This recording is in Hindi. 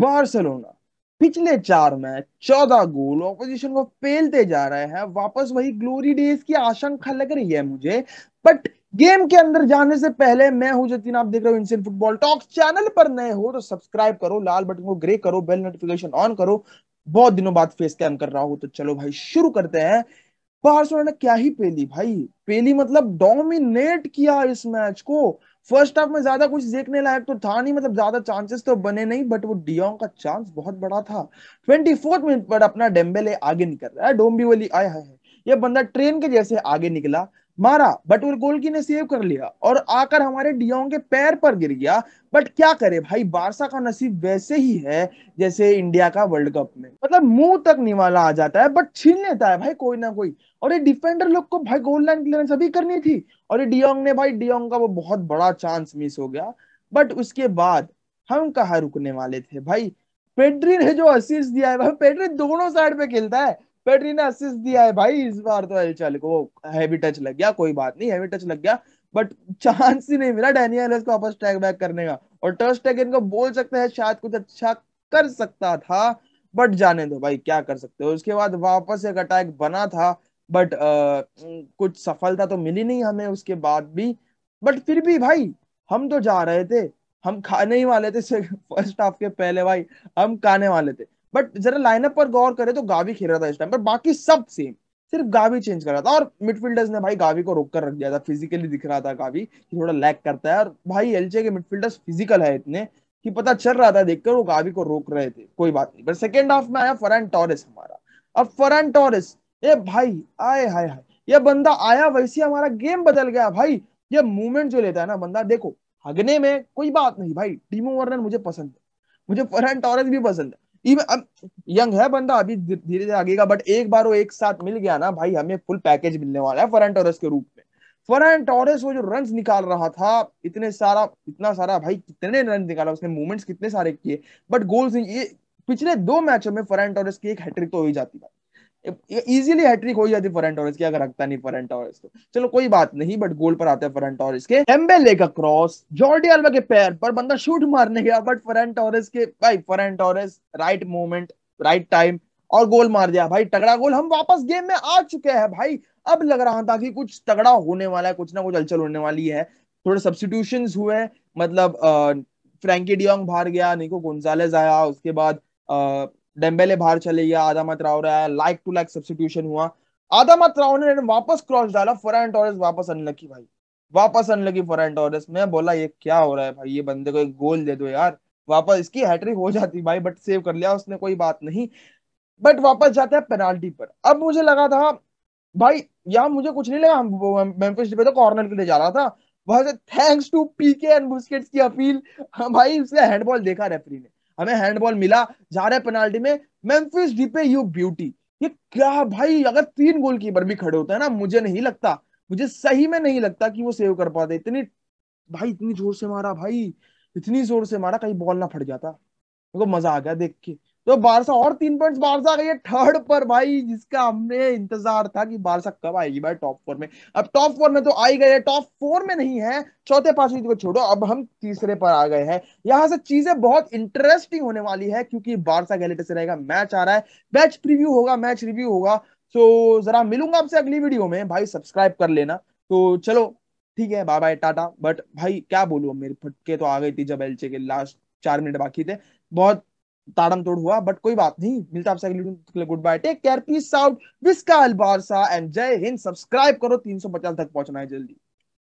बार्सिलोना पिछले चार मैच चौदह गोल ऑपोजिशन को फेलते जा रहे हैं वापस वही ग्लोरी डेज की आशंका लग रही है मुझे बट गेम के अंदर जाने से पहले मैं हूं जतिन आप देख रहे हो इंडियन फुटबॉल टॉक्स चैनल पर नए हो तो सब्सक्राइब करो लाल बटन को ग्रे करो बेल नोटिफिकेशन ऑन करो बहुत दिनों बाद फेस कैम कर रहा हूं तो चलो भाई शुरू करते हैं बार्सिलोना ने क्या ही पेली भाई पेली मतलब डोमिनेट किया इस मैच को फर्स्ट हाफ में ज्यादा कुछ देखने लायक तो था नहीं मतलब ज्यादा चांसेस तो बने नहीं बट वो डियोंग का चांस बहुत बड़ा था ट्वेंटी फोर्थ मिनट पर अपना डेम्बेले आगे निकल रहा है डोम्बी वाली आया है ये बंदा ट्रेन के जैसे आगे निकला मारा बट वो गोलकी ने सेव कर लिया और आकर हमारे डियोंग के पैर पर गिर गया बट क्या करे भाई बारसा का नसीब वैसे ही है जैसे इंडिया का वर्ल्ड कप में मतलब मुंह तक निवाला आ जाता है बट छीन लेता है भाई कोई ना कोई और ये डिफेंडर लोग को भाई गोल लाइन क्लियरेंस अभी करनी थी और ये डियोंग ने भाई डियोंग का वो बहुत बड़ा चांस मिस हो गया बट उसके बाद हम कहा रुकने वाले थे भाई पेड्री ने जो असिस्ट दिया है भाई पेड्री दोनों साइड पे खेलता है पेड्री ने असिस्ट दिया है भाई इस बार तो एलचल को हैवी टच लग गया कोई बात नहीं हैवी टच लग गया बट चांस ही नहीं मिला डेनियल को वापस टैग बैक करने का और टर्स टैग इनको बोल सकते हैं शायद कुछ अच्छा कर सकता था बट जाने दो भाई क्या कर सकते हो उसके बाद वापस एक अटैक बना था बट आ, कुछ सफलता तो मिली नहीं हमें उसके बाद भी बट फिर भी भाई हम तो जा रहे थे हम खाने ही वाले थे फर्स्ट हाफ के पहले भाई हम खाने वाले थे बट जरा लाइनअप पर गौर करें तो गावी खेल रहा था इस टाइम पर बाकी सब सेम सिर्फ गावी चेंज कर रहा था और मिडफील्डर्स ने भाई गावी को रोक कर रख दिया था फिजिकली दिख रहा था गावी कि थोड़ा लैक करता है और भाई एलचे के मिडफील्डर्स फिजिकल है इतने कि पता चल रहा था देखकर वो गावी को रोक रहे थे कोई बात नहीं पर सेकेंड हाफ में आया फरहान टॉरिस हमारा अब फरहान टॉरिस ये भाई आए हाय हाय ये बंदा आया वैसे हमारा गेम बदल गया भाई ये मूवमेंट जो लेता है ना बंदा देखो हगने में कोई बात नहीं भाई टीमो वर्नर मुझे पसंद है मुझे फरहान टॉरिस भी पसंद है इवन अब यंग है बंदा अभी धीरे धीरे आगेगा बट एक बार वो एक साथ मिल गया ना भाई हमें फुल पैकेज मिलने वाला है फरन टोरस के रूप में फरन टॉरस वो जो रन निकाल रहा था इतने सारा इतना सारा भाई कितने रन निकाला उसने मूवमेंट्स कितने सारे किए बट गोल्स ये पिछले दो मैचों में फरन टोरस की एक हैट्रिक तो हो ही जाती भाई इजीली हैट्रिक हो जाती फरन टॉरेस की अगर रखता नहीं फरन टॉरेस को तो। चलो कोई बात नहीं बट गोल पर आते हैं फरन टॉरेस के एम्बेले का क्रॉस जॉर्डी अल्बा के पैर पर बंदा शूट मारने गया बट फरन टॉरेस के भाई Ferran Torres right moment right time और गोल मार दिया भाई तगड़ा गोल हम वापस गेम में आ चुके हैं भाई अब लग रहा था कि कुछ तगड़ा होने वाला है कुछ ना कुछ हलचल होने वाली है थोड़े सब्सटीट्यूशन हुए मतलब फ्रेंकी डियोंग बाहर गया निको गोंजालेज आया उसके बाद डेम्बेले बाहर चले गया आदामा राव आया लाइक टू लाइक सब्सिट्यूशन हुआ आदामा राव ने वापस क्रॉस डाला फरान टॉरेस वापस अनलकी भाई वापस अनलकी फरान टॉरेस मैं बोला ये क्या हो रहा है भाई ये बंदे को एक गोल दे दो यार वापस इसकी हैट्रिक हो जाती भाई बट सेव कर लिया उसने कोई बात नहीं बट वापस जाता है पेनाल्टी पर अब मुझे लगा था भाई यहाँ मुझे कुछ नहीं लगा मेम्फिस पे तो कॉर्नर के लिए जा रहा था वहां से thanks to Pique and Busquets की अपील हाँ भाई उसने हैंडबॉल देखा रेफरी ने हमें हैंडबॉल मिला जा रहा है पेनाल्टी में मेम्फिस डीपे यू ब्यूटी ये क्या भाई अगर तीन गोल कीपर भी खड़े होते हैं ना मुझे नहीं लगता मुझे सही में नहीं लगता कि वो सेव कर पाते इतनी भाई इतनी जोर से मारा भाई इतनी जोर से मारा कहीं बॉल ना फट जाता मेरे को मजा आ गया देख के तो बारसा और तीन पॉइंट्स बारसा गई है थर्ड पर भाई जिसका हमने इंतजार था कि बारसा कब आएगी भाई टॉप फोर में अब टॉप फोर में तो आई गई है टॉप फोर में नहीं है चौथे पांचवी को छोड़ो अब हम तीसरे पर आ गए हैं यहां से चीजें बहुत इंटरेस्टिंग होने वाली है क्योंकि बारसा गैलेटे से रहेगा मैच आ रहा है मैच प्रिव्यू होगा मैच रिव्यू होगा तो जरा मिलूंगा आपसे अगली वीडियो में भाई सब्सक्राइब कर लेना तो चलो ठीक है बाय टाटा बट भाई क्या बोलू मेरे फटके तो आ गई थी जब एलचे के लास्ट चार मिनट बाकी थे बहुत ताड़म तोड़ हुआ बट कोई बात नहीं मिलता आपसे अगली video goodbye take care peace out visca el Barca and जय हिंद सब्सक्राइब करो 350 तक पहुंचना है जल्दी